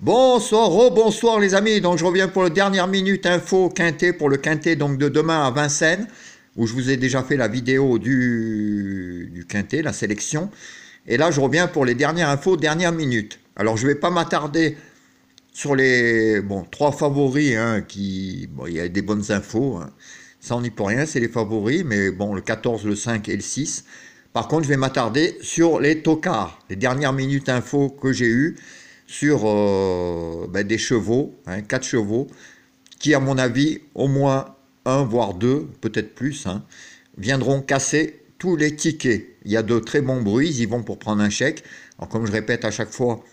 Bonsoir, oh bonsoir les amis. Donc je reviens pour le dernière minute info quintet pour le quintet donc de demain à Vincennes où je vous ai déjà fait la vidéo du, du quintet, la sélection. Et là je reviens pour les dernières infos dernière minute. Alors je vais pas m'attarder sur les bon trois favoris hein, qui il y a des bonnes infos. Hein. Ça on n'y peut rien, c'est les favoris, mais bon le 14, le 5 et le 6. Par contre je vais m'attarder sur les tocards, les dernières minutes infos que j'ai eues sur euh, ben, des chevaux, hein, quatre chevaux, qui à mon avis, au moins un voire deux, peut-être plus, hein, viendront casser tous les tickets. Il y a de très bons bruits, ils vont pour prendre un chèque. Alors comme je répète à chaque fois,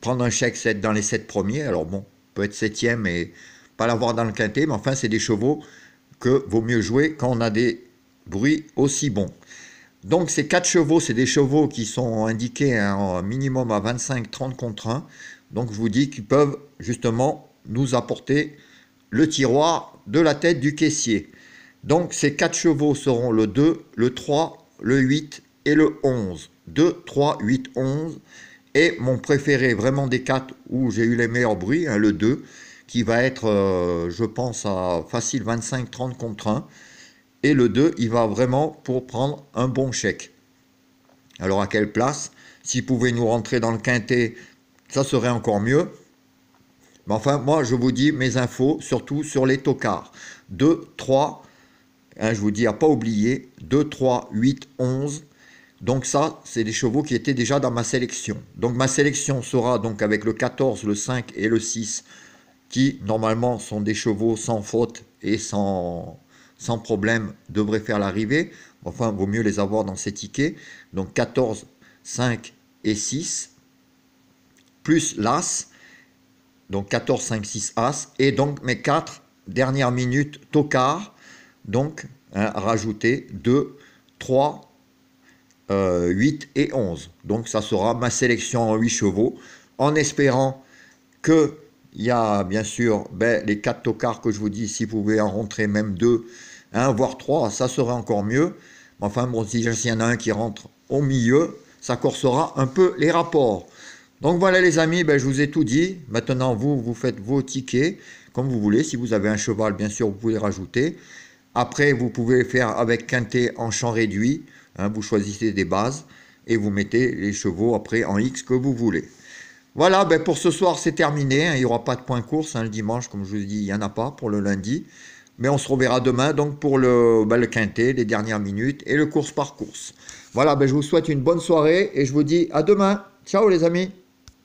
prendre un chèque, c'est être dans les sept premiers. Alors bon, peut être septième et pas l'avoir dans le quintet, mais enfin c'est des chevaux que vaut mieux jouer quand on a des bruits aussi bons. Donc ces quatre chevaux, c'est des chevaux qui sont indiqués un hein, minimum à 25-30 contre 1. Donc je vous dis qu'ils peuvent justement nous apporter le tiroir de la tête du caissier. Donc ces quatre chevaux seront le 2, le 3, le 8 et le 11. 2, 3, 8, 11. Et mon préféré vraiment des 4 où j'ai eu les meilleurs bruits, hein, le 2, qui va être, euh, je pense, à facile 25-30 contre 1. Et le 2, il va vraiment pour prendre un bon chèque. Alors à quelle place S'il pouvait nous rentrer dans le quintet, ça serait encore mieux. Mais enfin, moi, je vous dis mes infos, surtout sur les tocards. 2, 3, hein, je vous dis à pas oublier, 2, 3, 8, 11. Donc ça, c'est des chevaux qui étaient déjà dans ma sélection. Donc ma sélection sera donc avec le 14, le 5 et le 6, qui normalement sont des chevaux sans faute et sans, sans problème, devrait faire l'arrivée. Enfin, il vaut mieux les avoir dans ces tickets. Donc 14, 5 et 6, plus l'As. Donc 14, 5, 6, As. Et donc mes 4 dernières minutes tocard. Donc rajouter 2, 3, 8 et 11. Donc ça sera ma sélection en 8 chevaux. En espérant que il y a bien sûr ben, les quatre tocards que je vous dis, si vous pouvez en rentrer même deux, un voire trois, ça serait encore mieux. Enfin bon, si y en a un qui rentre au milieu, ça corsera un peu les rapports. Donc voilà les amis, ben, je vous ai tout dit. Maintenant vous, vous faites vos tickets comme vous voulez. Si vous avez un cheval, bien sûr, vous pouvez rajouter. Après, vous pouvez faire avec quintet en champ réduit. Hein, vous choisissez des bases et vous mettez les chevaux après en X que vous voulez. Voilà, ben, pour ce soir, c'est terminé. Hein. il n'y aura pas de point course hein, le dimanche, comme je vous dis, il n'y en a pas pour le lundi. Mais on se reverra demain donc pour ben, le, quintet, les dernières minutes et le course par course. Voilà, ben je vous souhaite une bonne soirée et je vous dis à demain. Ciao les amis